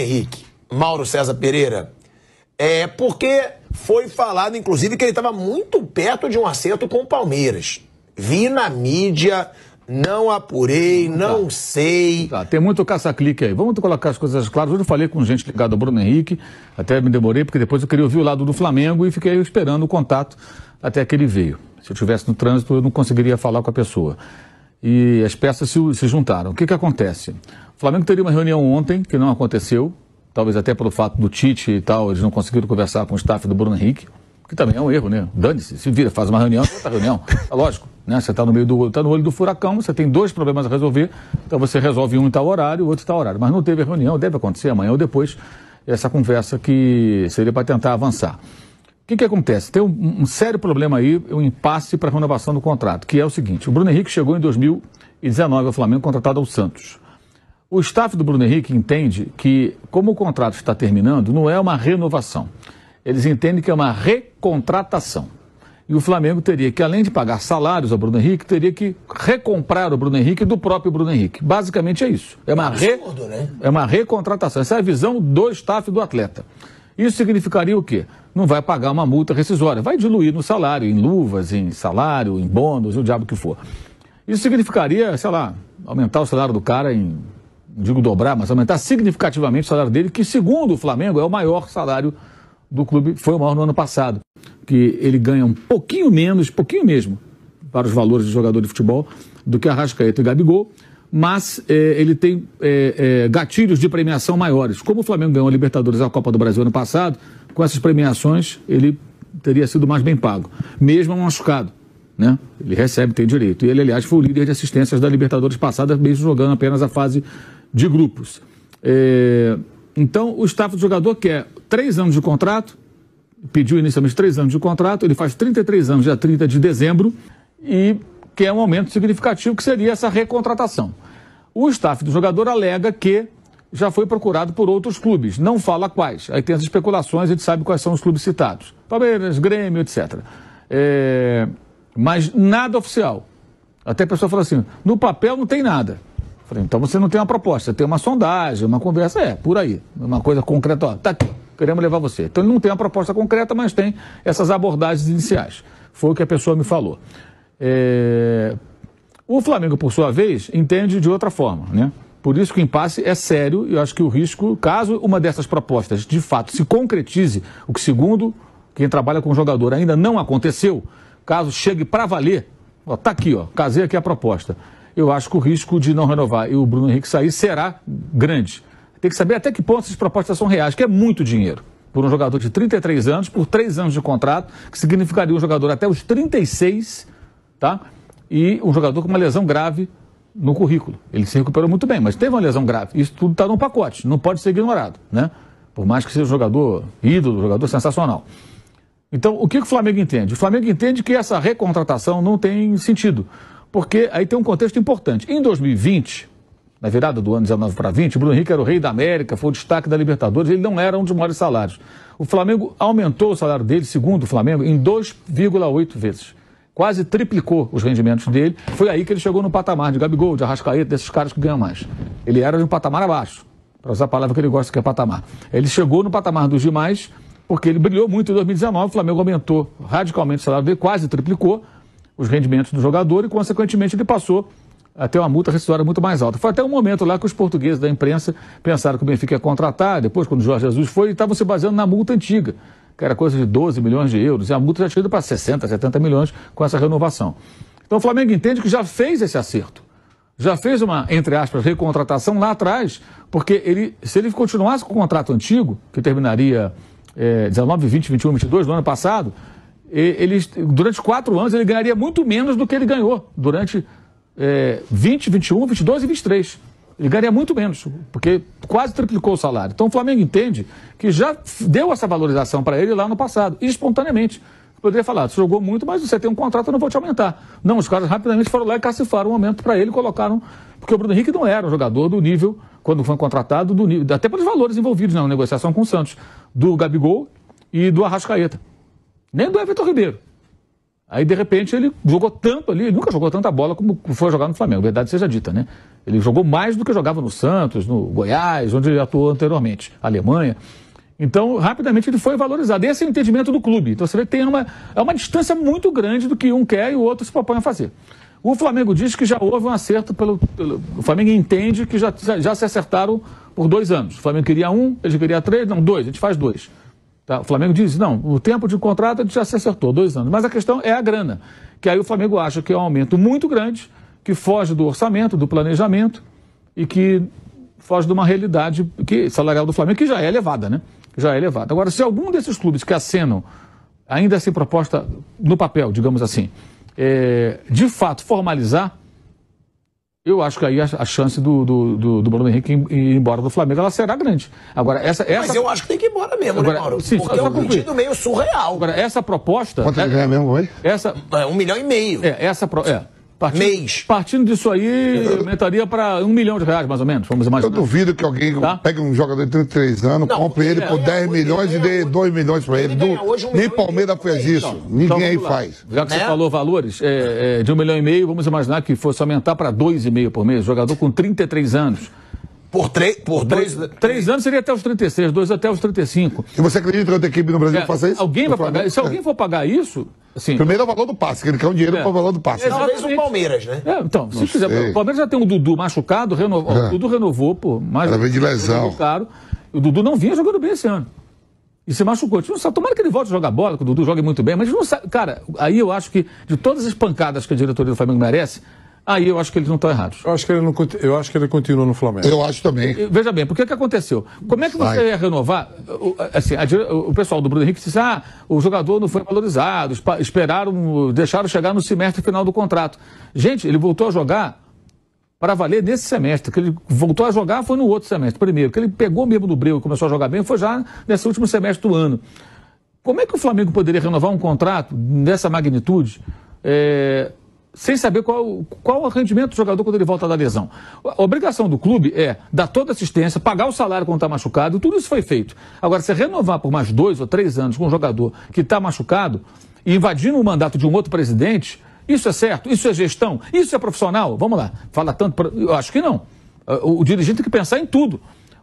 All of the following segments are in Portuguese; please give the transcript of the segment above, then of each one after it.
Henrique, Mauro César Pereira, é porque foi falado, inclusive, que ele estava muito perto de um acerto com o Palmeiras. Vi na mídia, não apurei, não tá. sei. Tá, tem muito caça-clique aí. Vamos colocar as coisas claras. Hoje eu falei com gente ligada ao Bruno Henrique, até me demorei, porque depois eu queria ouvir o lado do Flamengo e fiquei esperando o contato até que ele veio. Se eu estivesse no trânsito, eu não conseguiria falar com a pessoa e as peças se, se juntaram. O que, que acontece? O Flamengo teria uma reunião ontem, que não aconteceu, talvez até pelo fato do Tite e tal, eles não conseguiram conversar com o staff do Bruno Henrique, que também é um erro, né? Dane-se, se vira, faz uma reunião, outra reunião. É lógico, né? Você está no meio do tá no olho do furacão, você tem dois problemas a resolver, então você resolve um em tal horário, o outro em tal horário. Mas não teve reunião, deve acontecer amanhã ou depois essa conversa que seria para tentar avançar que, que acontece? Tem um, um sério problema aí, um impasse para a renovação do contrato, que é o seguinte: o Bruno Henrique chegou em 2019 ao Flamengo contratado ao Santos. O staff do Bruno Henrique entende que, como o contrato está terminando, não é uma renovação. Eles entendem que é uma recontratação. E o Flamengo teria que, além de pagar salários ao Bruno Henrique, teria que recomprar o Bruno Henrique do próprio Bruno Henrique. Basicamente é isso. É uma, é absurdo, re... né? é uma recontratação. Essa é a visão do staff do atleta. Isso significaria o quê? Não vai pagar uma multa rescisória, vai diluir no salário, em luvas, em salário, em bônus, o diabo que for. Isso significaria, sei lá, aumentar o salário do cara em, digo dobrar, mas aumentar significativamente o salário dele, que segundo o Flamengo é o maior salário do clube, foi o maior no ano passado, que ele ganha um pouquinho menos, pouquinho mesmo, para os valores de jogador de futebol, do que Arrascaeta e Gabigol, mas é, ele tem é, é, gatilhos de premiação maiores. Como o Flamengo ganhou a Libertadores e a Copa do Brasil ano passado, com essas premiações ele teria sido mais bem pago, mesmo machucado. Né? Ele recebe, tem direito. E ele, aliás, foi o líder de assistências da Libertadores passada, mesmo jogando apenas a fase de grupos. Então, o staff do jogador quer é três anos de contrato, pediu inicialmente três anos de contrato, ele faz 33 anos, dia 30 de dezembro, e que é um aumento significativo, que seria essa recontratação. O staff do jogador alega que já foi procurado por outros clubes, não fala quais. Aí tem as especulações, a gente sabe quais são os clubes citados: Palmeiras, Grêmio, etc. É... Mas nada oficial. Até a pessoa fala assim: no papel não tem nada. Falei, então você não tem uma proposta, tem uma sondagem, uma conversa, é, por aí. Uma coisa concreta, ó, tá aqui, queremos levar você. Então ele não tem uma proposta concreta, mas tem essas abordagens iniciais. Foi o que a pessoa me falou. É... O Flamengo, por sua vez, entende de outra forma, né? Por isso que o impasse é sério e eu acho que o risco, caso uma dessas propostas de fato se concretize, o que segundo quem trabalha com o jogador ainda não aconteceu, caso chegue para valer, ó, tá aqui, ó, casei aqui a proposta. Eu acho que o risco de não renovar e o Bruno Henrique sair será grande. Tem que saber até que ponto essas propostas são reais, que é muito dinheiro. Por um jogador de 33 anos, por 3 anos de contrato, que significaria um jogador até os 36 anos tá? E um jogador com uma lesão grave no currículo. Ele se recuperou muito bem, mas teve uma lesão grave. Isso tudo está num pacote, não pode ser ignorado, né? Por mais que seja um jogador ídolo, jogador sensacional. Então, o que o Flamengo entende? O Flamengo entende que essa recontratação não tem sentido, porque aí tem um contexto importante. Em 2020, na virada do ano 19 para 20, Bruno Henrique era o rei da América, foi o destaque da Libertadores, ele não era um dos maiores salários. O Flamengo aumentou o salário dele, segundo o Flamengo, em 2,8 vezes quase triplicou os rendimentos dele. Foi aí que ele chegou no patamar de Gabigol, de Arrascaeta, desses caras que ganham mais. Ele era de um patamar abaixo, para usar a palavra que ele gosta, que é patamar. Ele chegou no patamar dos demais, porque ele brilhou muito em 2019, o Flamengo aumentou radicalmente o salário dele, quase triplicou os rendimentos do jogador e, consequentemente, ele passou a ter uma multa rescisória muito mais alta. Foi até um momento lá que os portugueses da imprensa pensaram que o Benfica ia contratar, depois, quando o Jorge Jesus foi, estavam se baseando na multa antiga que era coisa de 12 milhões de euros, e a multa já tinha ido para 60, 70 milhões com essa renovação. Então o Flamengo entende que já fez esse acerto. Já fez uma, entre aspas, recontratação lá atrás, porque ele, se ele continuasse com o contrato antigo, que terminaria é, 19, 20, 21, 22 do ano passado, ele, durante quatro anos ele ganharia muito menos do que ele ganhou durante é, 20, 21, 22 e 23. Ele ganharia muito menos, porque quase triplicou o salário. Então o Flamengo entende que já deu essa valorização para ele lá no passado, espontaneamente. Poderia falar, você jogou muito, mas você tem um contrato, eu não vou te aumentar. Não, os caras rapidamente foram lá e cacifaram um aumento para ele, colocaram. Porque o Bruno Henrique não era um jogador do nível, quando foi contratado, do nível, até pelos valores envolvidos né, na negociação com o Santos, do Gabigol e do Arrascaeta. Nem do Everton Ribeiro. Aí, de repente, ele jogou tanto ali, nunca jogou tanta bola como foi jogar no Flamengo, verdade seja dita, né? Ele jogou mais do que jogava no Santos, no Goiás, onde ele atuou anteriormente, Alemanha. Então, rapidamente ele foi valorizado. Esse é o entendimento do clube. Então, você vê que tem uma, é uma distância muito grande do que um quer e o outro se propõe a fazer. O Flamengo diz que já houve um acerto pelo. pelo o Flamengo entende que já, já se acertaram por dois anos. O Flamengo queria um, ele queria três, não, dois, a gente faz dois. Tá? O Flamengo diz, não, o tempo de contrato já se acertou, dois anos. Mas a questão é a grana, que aí o Flamengo acha que é um aumento muito grande, que foge do orçamento, do planejamento e que foge de uma realidade que salarial do Flamengo que já é elevada, né? Já é elevada. Agora, se algum desses clubes que acenam, ainda assim proposta no papel, digamos assim, é, de fato formalizar, eu acho que aí a, chance do, do, do, do Bruno Henrique ir embora do Flamengo ela será grande. Agora, essa, essa... Mas eu acho que tem que ir embora mesmo, né, Agora, né, Mauro? Sim, Porque é um pedido meio surreal. Agora, essa proposta. Quanto ele é- ganha mesmo hoje? Essa... É, um milhão e meio. É, essa. Pro... É. Partindo, mês. Partindo disso aí, aumentaria para um milhão de reais, mais ou menos, vamos imaginar. Eu duvido que alguém tá? pegue um jogador de 33 anos, não, compre ele é, por 10 é, milhões e dê 2 milhões para ele. Do, um nem Palmeiras fez isso. Então, Ninguém então, aí faz. Já que você né? falou valores, é, é, de um milhão e meio, vamos imaginar que fosse aumentar para 2,5 por mês. Jogador com 33 anos. Por, tre por dois, dois, três anos seria até os 36, dois até os 35. E você acredita que outra equipe no Brasil é, faça isso? Alguém vai pagar, se alguém é. for pagar isso, Primeiro é o valor do passe, que ele quer um dinheiro é. para o valor do passe. Ele fez o Palmeiras, né? É, então, se quiser. O Palmeiras já tem o Dudu machucado, renovou é. o Dudu renovou, pô, mais. Ela de lesão. Caro. O Dudu não vinha jogando bem esse ano. E se machucou. não tipo, sabe. Tomara que ele volte a jogar bola, que o Dudu jogue muito bem, mas não sabe. Cara, aí eu acho que de todas as pancadas que a diretoria do Flamengo merece, aí eu acho que eles não estão errados. Eu acho que ele, não, eu acho que ele continua no Flamengo. Eu acho também. Veja bem, porque que aconteceu? Como é que você Vai. ia renovar? Assim, a, o pessoal do Bruno Henrique disse: ah, o jogador não foi valorizado, esperaram, deixaram chegar no semestre final do contrato. Gente, ele voltou a jogar para valer nesse semestre. Que ele voltou a jogar foi no outro semestre, primeiro. Que ele pegou mesmo do breu e começou a jogar bem foi já nesse último semestre do ano. Como é que o Flamengo poderia renovar um contrato dessa magnitude? É, sem saber qual, qual é o rendimento do jogador quando ele volta da lesão. A obrigação do clube é dar toda assistência, pagar o salário quando está machucado, tudo isso foi feito. Agora, se renovar por mais dois ou três anos com um jogador que está machucado e invadindo o mandato de um outro presidente, isso é certo? Isso é gestão? Isso é profissional? Vamos lá, fala tanto. Pra... Eu acho que não. O dirigente tem que pensar em tudo.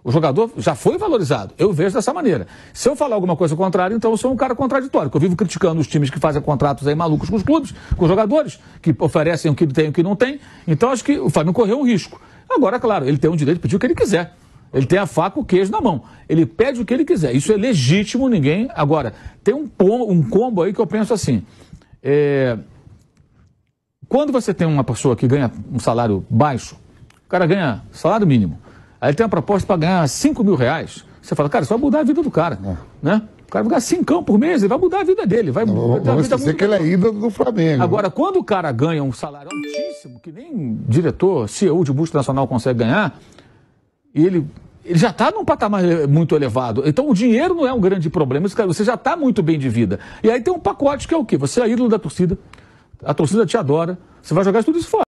O jogador já foi valorizado. Eu vejo dessa maneira. Se eu falar alguma coisa contrária, então eu sou um cara contraditório. eu vivo criticando os times que fazem contratos aí malucos com os clubes, com os jogadores, que oferecem o que tem e o que não tem. Então acho que o Flamengo correu um risco. Agora, claro, ele tem o direito de pedir o que ele quiser. Ele tem a faca, o queijo na mão. Ele pede o que ele quiser. Isso é legítimo, ninguém. Agora, tem um, um combo aí que eu penso assim. É... Quando você tem uma pessoa que ganha um salário baixo, o cara ganha salário mínimo. Aí tem uma proposta para ganhar 5 mil reais. Você fala, cara, isso vai mudar a vida do cara, é. né? O cara vai ganhar 5 por mês, ele vai mudar a vida dele. Vai, Não, vai dizer que ele é ídolo do Flamengo. Né? Agora, quando o cara ganha um salário altíssimo, que nem diretor, CEO de nacional consegue ganhar, e ele ele já está num patamar muito elevado. Então o dinheiro não é um grande problema. Você já está muito bem de vida. E aí tem um pacote que é o quê? Você é ídolo da torcida, a torcida te adora, você vai jogar tudo isso fora.